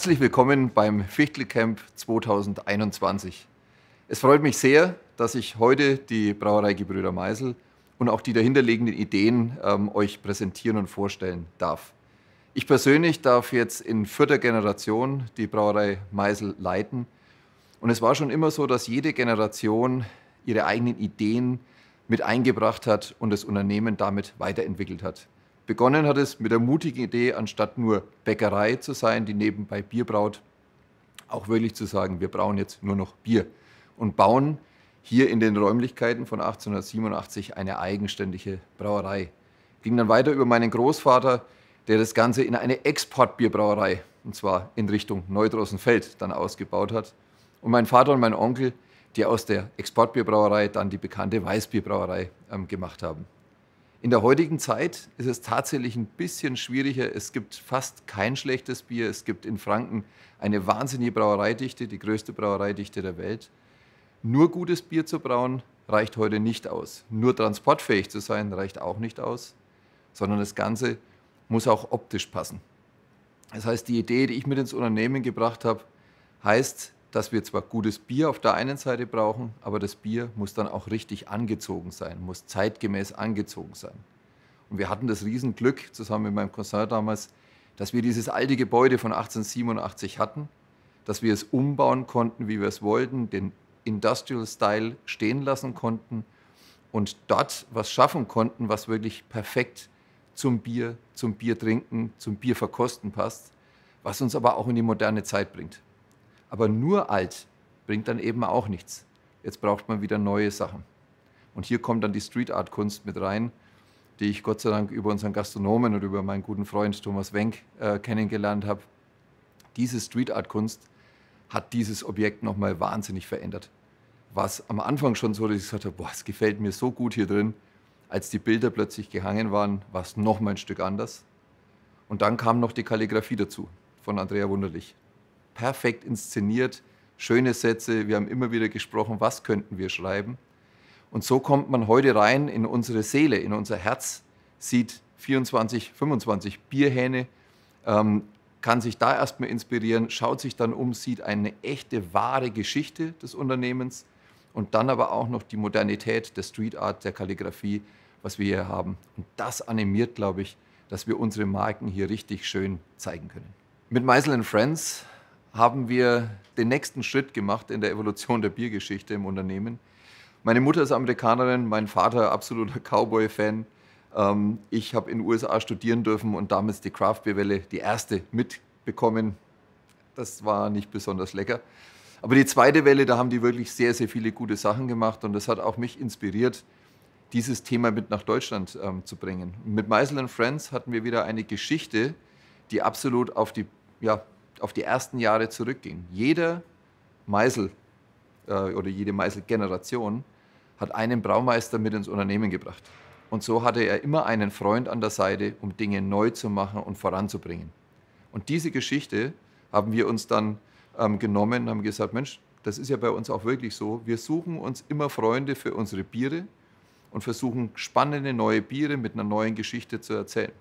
Herzlich willkommen beim Fichtelcamp 2021. Es freut mich sehr, dass ich heute die Brauerei Gebrüder Meisel und auch die dahinterliegenden Ideen ähm, euch präsentieren und vorstellen darf. Ich persönlich darf jetzt in vierter Generation die Brauerei Meisel leiten. Und es war schon immer so, dass jede Generation ihre eigenen Ideen mit eingebracht hat und das Unternehmen damit weiterentwickelt hat. Begonnen hat es mit der mutigen Idee, anstatt nur Bäckerei zu sein, die nebenbei Bier braut, auch wirklich zu sagen, wir brauen jetzt nur noch Bier und bauen hier in den Räumlichkeiten von 1887 eine eigenständige Brauerei. Ging dann weiter über meinen Großvater, der das Ganze in eine Exportbierbrauerei, und zwar in Richtung Neudrossenfeld, dann ausgebaut hat. Und mein Vater und mein Onkel, die aus der Exportbierbrauerei dann die bekannte Weißbierbrauerei ähm, gemacht haben. In der heutigen Zeit ist es tatsächlich ein bisschen schwieriger. Es gibt fast kein schlechtes Bier. Es gibt in Franken eine wahnsinnige Brauereidichte, die größte Brauereidichte der Welt. Nur gutes Bier zu brauen reicht heute nicht aus. Nur transportfähig zu sein reicht auch nicht aus, sondern das Ganze muss auch optisch passen. Das heißt, die Idee, die ich mit ins Unternehmen gebracht habe, heißt, dass wir zwar gutes Bier auf der einen Seite brauchen, aber das Bier muss dann auch richtig angezogen sein, muss zeitgemäß angezogen sein. Und wir hatten das Riesenglück, zusammen mit meinem Cousin damals, dass wir dieses alte Gebäude von 1887 hatten, dass wir es umbauen konnten, wie wir es wollten, den Industrial Style stehen lassen konnten und dort was schaffen konnten, was wirklich perfekt zum Bier, zum Bier trinken, zum Bier verkosten passt, was uns aber auch in die moderne Zeit bringt. Aber nur alt bringt dann eben auch nichts. Jetzt braucht man wieder neue Sachen. Und hier kommt dann die Street Art Kunst mit rein, die ich Gott sei Dank über unseren Gastronomen und über meinen guten Freund Thomas Wenk äh, kennengelernt habe. Diese Street Art Kunst hat dieses Objekt nochmal wahnsinnig verändert. Was am Anfang schon so, dass ich gesagt habe, boah, es gefällt mir so gut hier drin. Als die Bilder plötzlich gehangen waren, war es nochmal ein Stück anders. Und dann kam noch die Kalligrafie dazu von Andrea Wunderlich perfekt inszeniert, schöne Sätze, wir haben immer wieder gesprochen, was könnten wir schreiben. Und so kommt man heute rein in unsere Seele, in unser Herz, sieht 24, 25 Bierhähne, ähm, kann sich da erstmal inspirieren, schaut sich dann um, sieht eine echte, wahre Geschichte des Unternehmens und dann aber auch noch die Modernität der Street Art, der Kalligrafie, was wir hier haben. Und das animiert, glaube ich, dass wir unsere Marken hier richtig schön zeigen können. Mit Meisel Friends haben wir den nächsten Schritt gemacht in der Evolution der Biergeschichte im Unternehmen. Meine Mutter ist Amerikanerin, mein Vater absoluter Cowboy-Fan. Ähm, ich habe in den USA studieren dürfen und damals die Craft Beer Welle, die erste, mitbekommen. Das war nicht besonders lecker. Aber die zweite Welle, da haben die wirklich sehr, sehr viele gute Sachen gemacht und das hat auch mich inspiriert, dieses Thema mit nach Deutschland ähm, zu bringen. Mit Meisel Friends hatten wir wieder eine Geschichte, die absolut auf die ja, auf die ersten Jahre zurückging. Jeder Meisel äh, oder jede Meiselgeneration hat einen Braumeister mit ins Unternehmen gebracht. Und so hatte er immer einen Freund an der Seite, um Dinge neu zu machen und voranzubringen. Und diese Geschichte haben wir uns dann ähm, genommen und haben gesagt, Mensch, das ist ja bei uns auch wirklich so. Wir suchen uns immer Freunde für unsere Biere und versuchen spannende neue Biere mit einer neuen Geschichte zu erzählen.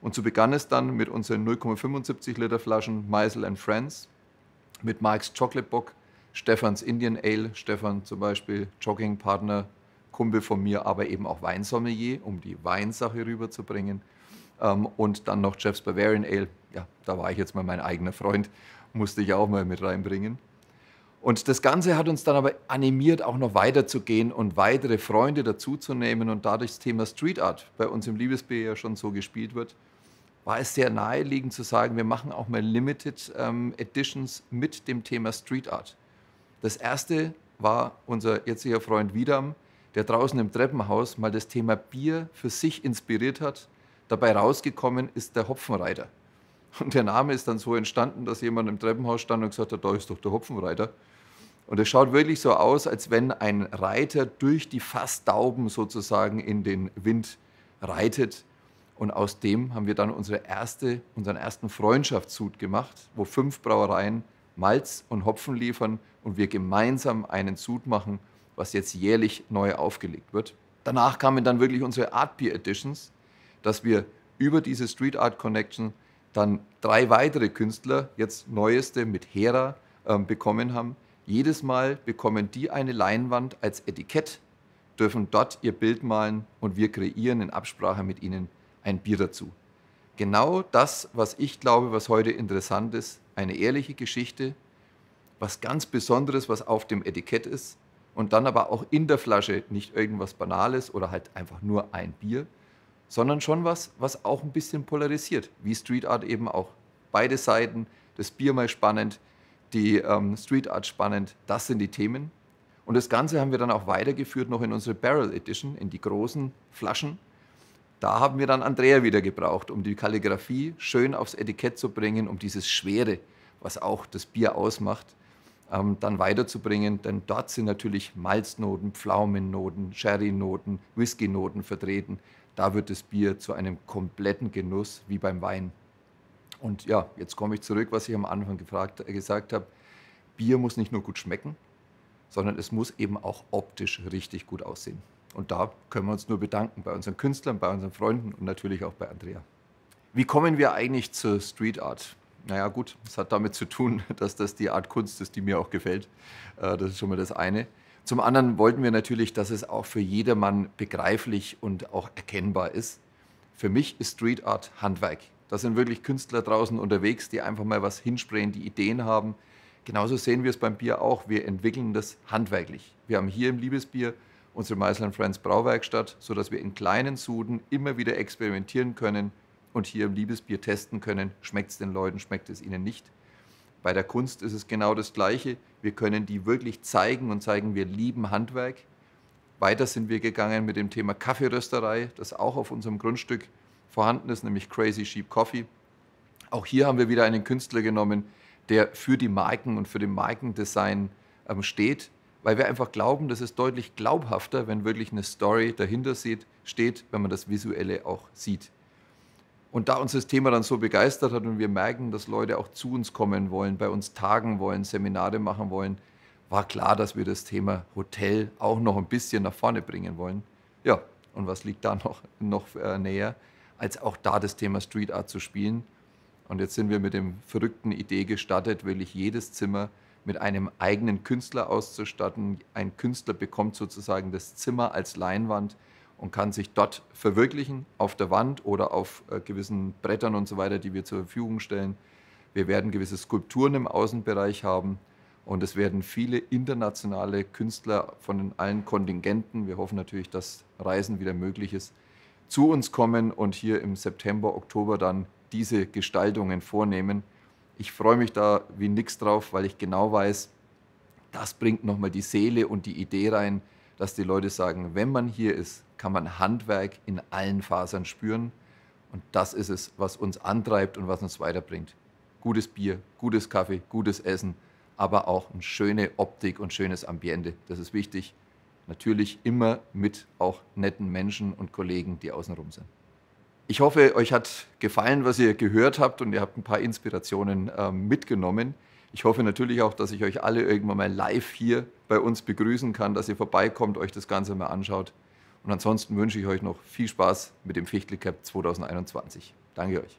Und so begann es dann mit unseren 0,75 Liter Flaschen Meisel and Friends, mit Marks Chocolate Bock, Stefans Indian Ale, Stefan zum Beispiel Joggingpartner, Kumpel von mir, aber eben auch Weinsommelier, um die Weinsache rüberzubringen. Ähm, und dann noch Jeff's Bavarian Ale. Ja, da war ich jetzt mal mein eigener Freund, musste ich auch mal mit reinbringen. Und das Ganze hat uns dann aber animiert, auch noch weiterzugehen und weitere Freunde dazuzunehmen und dadurch das Thema Street Art bei uns im Liebesbier ja schon so gespielt wird, war es sehr naheliegend zu sagen, wir machen auch mal Limited ähm, Editions mit dem Thema Street Art. Das erste war unser jetziger Freund Widam, der draußen im Treppenhaus mal das Thema Bier für sich inspiriert hat. Dabei rausgekommen ist der Hopfenreiter. Und der Name ist dann so entstanden, dass jemand im Treppenhaus stand und gesagt hat, da ist doch der Hopfenreiter. Und es schaut wirklich so aus, als wenn ein Reiter durch die Fassdauben sozusagen in den Wind reitet. Und aus dem haben wir dann unsere erste, unseren ersten Freundschaftssud gemacht, wo fünf Brauereien Malz und Hopfen liefern und wir gemeinsam einen Sud machen, was jetzt jährlich neu aufgelegt wird. Danach kamen dann wirklich unsere Art Beer Editions, dass wir über diese Street Art Connection dann drei weitere Künstler, jetzt neueste mit Hera, ähm, bekommen haben. Jedes Mal bekommen die eine Leinwand als Etikett, dürfen dort ihr Bild malen und wir kreieren in Absprache mit ihnen ein Bier dazu. Genau das, was ich glaube, was heute interessant ist, eine ehrliche Geschichte, was ganz Besonderes, was auf dem Etikett ist und dann aber auch in der Flasche nicht irgendwas Banales oder halt einfach nur ein Bier, sondern schon was, was auch ein bisschen polarisiert, wie Street Art eben auch. Beide Seiten, das Bier mal spannend, die ähm, Street Art spannend, das sind die Themen. Und das Ganze haben wir dann auch weitergeführt noch in unsere Barrel Edition, in die großen Flaschen. Da haben wir dann Andrea wieder gebraucht, um die Kalligrafie schön aufs Etikett zu bringen, um dieses Schwere, was auch das Bier ausmacht, ähm, dann weiterzubringen. Denn dort sind natürlich Malznoten, Pflaumennoten, Sherrynoten, Whiskynoten vertreten. Da wird das Bier zu einem kompletten Genuss wie beim Wein. Und ja, jetzt komme ich zurück, was ich am Anfang gefragt, äh, gesagt habe. Bier muss nicht nur gut schmecken, sondern es muss eben auch optisch richtig gut aussehen. Und da können wir uns nur bedanken bei unseren Künstlern, bei unseren Freunden und natürlich auch bei Andrea. Wie kommen wir eigentlich zur Street Art? Naja gut, es hat damit zu tun, dass das die Art Kunst ist, die mir auch gefällt. Äh, das ist schon mal das eine. Zum anderen wollten wir natürlich, dass es auch für jedermann begreiflich und auch erkennbar ist. Für mich ist Street Art Handwerk. Da sind wirklich Künstler draußen unterwegs, die einfach mal was hinsprayen, die Ideen haben. Genauso sehen wir es beim Bier auch. Wir entwickeln das handwerklich. Wir haben hier im Liebesbier unsere Meisel Friends Brauwerkstatt, sodass wir in kleinen Suden immer wieder experimentieren können und hier im Liebesbier testen können. Schmeckt es den Leuten, schmeckt es ihnen nicht. Bei der Kunst ist es genau das Gleiche. Wir können die wirklich zeigen und zeigen, wir lieben Handwerk. Weiter sind wir gegangen mit dem Thema Kaffeerösterei, das auch auf unserem Grundstück vorhanden ist, nämlich Crazy Sheep Coffee. Auch hier haben wir wieder einen Künstler genommen, der für die Marken und für den Markendesign ähm, steht, weil wir einfach glauben, dass es deutlich glaubhafter, wenn wirklich eine Story dahinter steht, wenn man das Visuelle auch sieht. Und da uns das Thema dann so begeistert hat und wir merken, dass Leute auch zu uns kommen wollen, bei uns tagen wollen, Seminare machen wollen, war klar, dass wir das Thema Hotel auch noch ein bisschen nach vorne bringen wollen. Ja, und was liegt da noch, noch äh, näher, als auch da das Thema Street Art zu spielen? Und jetzt sind wir mit dem verrückten Idee gestartet, wirklich jedes Zimmer mit einem eigenen Künstler auszustatten. Ein Künstler bekommt sozusagen das Zimmer als Leinwand und kann sich dort verwirklichen, auf der Wand oder auf äh, gewissen Brettern und so weiter, die wir zur Verfügung stellen. Wir werden gewisse Skulpturen im Außenbereich haben und es werden viele internationale Künstler von allen Kontingenten, wir hoffen natürlich, dass Reisen wieder möglich ist, zu uns kommen und hier im September, Oktober dann diese Gestaltungen vornehmen. Ich freue mich da wie nix drauf, weil ich genau weiß, das bringt nochmal die Seele und die Idee rein, dass die Leute sagen, wenn man hier ist, kann man Handwerk in allen Fasern spüren. Und das ist es, was uns antreibt und was uns weiterbringt. Gutes Bier, gutes Kaffee, gutes Essen, aber auch eine schöne Optik und schönes Ambiente. Das ist wichtig. Natürlich immer mit auch netten Menschen und Kollegen, die außenrum sind. Ich hoffe, euch hat gefallen, was ihr gehört habt und ihr habt ein paar Inspirationen äh, mitgenommen. Ich hoffe natürlich auch, dass ich euch alle irgendwann mal live hier bei uns begrüßen kann, dass ihr vorbeikommt, euch das Ganze mal anschaut. Und ansonsten wünsche ich euch noch viel Spaß mit dem Fichtelcap 2021. Danke euch.